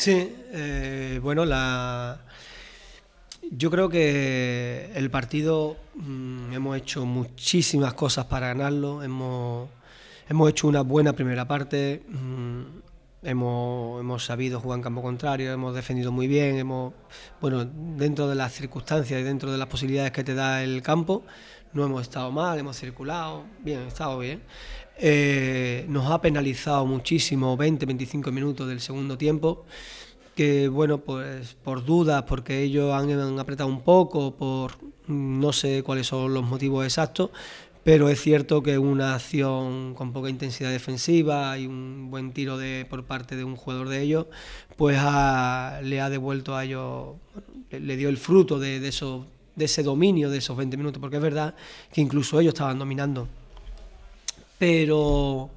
Sí, eh, bueno, la... yo creo que el partido mm, hemos hecho muchísimas cosas para ganarlo, hemos, hecho una buena primera parte. Mm, hemos, hemos sabido jugar en campo contrario, hemos defendido muy bien, hemos, bueno, dentro de las circunstancias y dentro de las posibilidades que te da el campo, no hemos estado mal, hemos circulado, bien, estado bien. Eh, nos ha penalizado muchísimo 20-25 minutos del segundo tiempo, que bueno, pues por dudas, porque ellos han apretado un poco, por no sé cuáles son los motivos exactos, pero es cierto que una acción con poca intensidad defensiva y un buen tiro de, por parte de un jugador de ellos, pues le ha devuelto a ellos, le, dio el fruto de, eso, de ese dominio de esos 20 minutos, porque es verdad que incluso ellos estaban dominando. Pero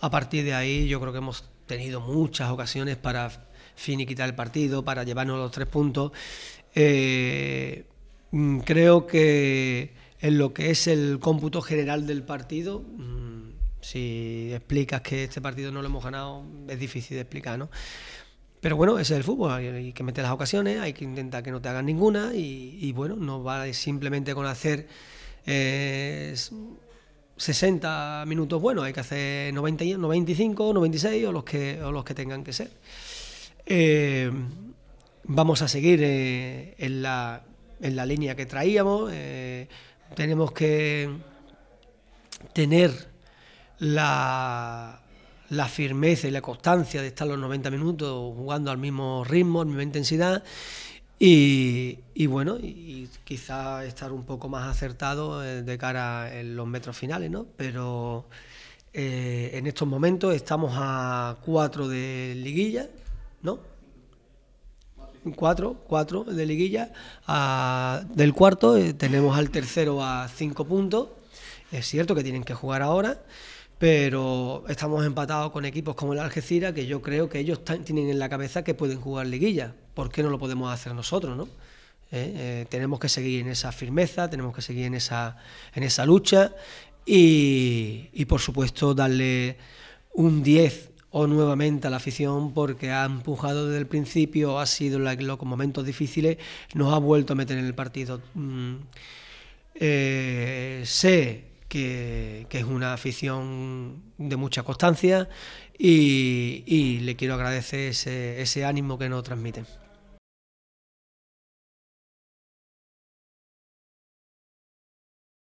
a partir de ahí yo creo que hemos tenido muchas ocasiones para finiquitar el partido, para llevarnos los tres puntos. Eh, mm, creo que en lo que es el cómputo general del partido, mm, si explicas que este partido no lo hemos ganado, es difícil de explicar, ¿no? Pero bueno, ese es el fútbol, hay que meter las ocasiones, hay que intentar que no te hagan ninguna y, bueno, no va simplemente con hacer 60 eh, minutos buenos, hay que hacer 90, 95, 96 o los que, o los que tengan que ser. Eh, vamos a seguir eh, en, la, en la línea que traíamos tenemos que tener la, firmeza y la constancia de estar los 90 minutos jugando al mismo ritmo, a la misma intensidad. Y, bueno, y, quizá estar un poco más acertado eh, de cara en los metros finales, ¿no? Pero eh, en estos momentos estamos a cuatro de liguilla, ¿no? cuatro, cuatro de liguilla. del cuarto eh, tenemos al tercero a cinco puntos. Es cierto que tienen que jugar ahora, pero estamos empatados con equipos como el Algeciras, que yo creo que ellos tienen en la cabeza que pueden jugar liguilla. ¿Por qué no lo podemos hacer nosotros, no? Eh, eh, tenemos que seguir en esa firmeza, tenemos que seguir en esa, en esa lucha y, por supuesto darle un 10 o nuevamente a la afición porque ha empujado desde el principio, ha sido en los momentos difíciles nos ha vuelto a meter en el partido. Mm, eh, sé que, es una afición de mucha constancia y, le quiero agradecer ese, ese ánimo que nos transmiten.